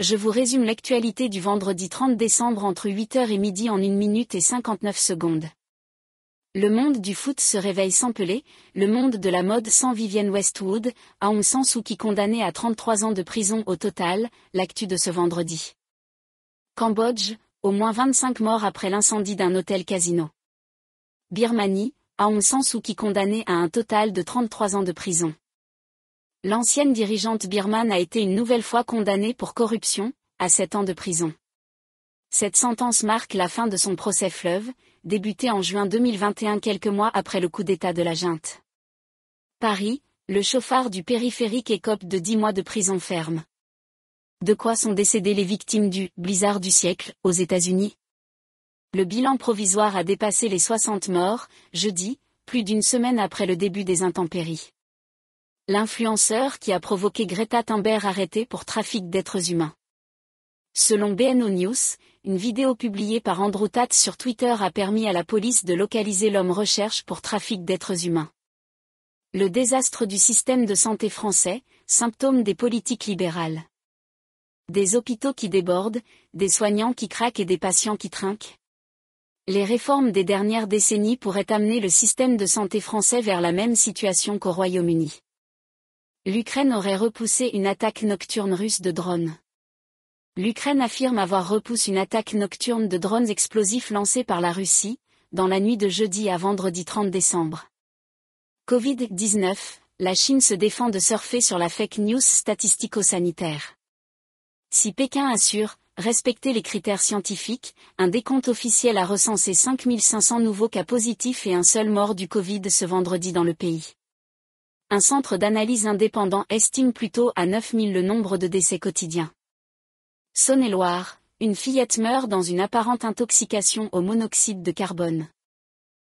je vous résume l'actualité du vendredi 30 décembre entre 8h et midi en 1 minute et 59 secondes. Le monde du foot se réveille sans Pelé, le monde de la mode sans Vivienne Westwood, Aung San Suu Kyi condamné à 33 ans de prison au total, l'actu de ce vendredi. Cambodge, au moins 25 morts après l'incendie d'un hôtel casino. Birmanie, Aung San Suu Kyi condamné à un total de 33 ans de prison. L'ancienne dirigeante birmane a été une nouvelle fois condamnée pour corruption, à sept ans de prison. Cette sentence marque la fin de son procès fleuve, débuté en juin 2021 quelques mois après le coup d'État de la junte. Paris, le chauffard du périphérique écope de dix mois de prison ferme. De quoi sont décédées les victimes du blizzard du siècle aux États-Unis Le bilan provisoire a dépassé les 60 morts, jeudi, plus d'une semaine après le début des intempéries l'influenceur qui a provoqué Greta Thunberg arrêtée pour trafic d'êtres humains. Selon BNO News, une vidéo publiée par Andrew Tate sur Twitter a permis à la police de localiser l'homme recherche pour trafic d'êtres humains. Le désastre du système de santé français, symptôme des politiques libérales. Des hôpitaux qui débordent, des soignants qui craquent et des patients qui trinquent. Les réformes des dernières décennies pourraient amener le système de santé français vers la même situation qu'au Royaume-Uni l'Ukraine aurait repoussé une attaque nocturne russe de drones. L'Ukraine affirme avoir repoussé une attaque nocturne de drones explosifs lancés par la Russie, dans la nuit de jeudi à vendredi 30 décembre. Covid-19, la Chine se défend de surfer sur la fake news statistico-sanitaire. Si Pékin assure respecter les critères scientifiques, un décompte officiel a recensé 5500 nouveaux cas positifs et un seul mort du Covid ce vendredi dans le pays un centre d'analyse indépendant estime plutôt à 9000 le nombre de décès quotidiens. Saône-et-Loire, une fillette meurt dans une apparente intoxication au monoxyde de carbone.